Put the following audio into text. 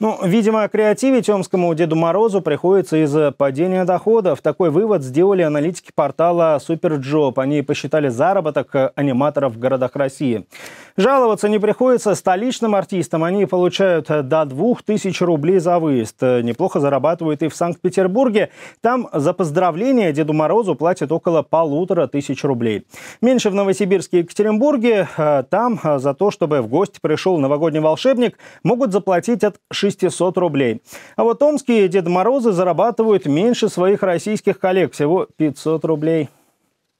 Ну, видимо, креативить омскому Деду Морозу приходится из-за падения доходов. Такой вывод сделали аналитики портала Superjob. Они посчитали заработок э, аниматоров в городах России. Жаловаться не приходится столичным артистам. Они получают э, до 2000 рублей за выезд. Э, неплохо зарабатывают и в Санкт-Петербурге. Там за поздравление Деду Морозу платят около полутора тысяч рублей. Меньше в Новосибирске и Екатеринбурге. Э, там за то, чтобы в гости пришел новогодний волшебник, могут заплатить от 600 рублей. А вот омские Деды Морозы зарабатывают меньше своих российских коллег. Всего 500 рублей.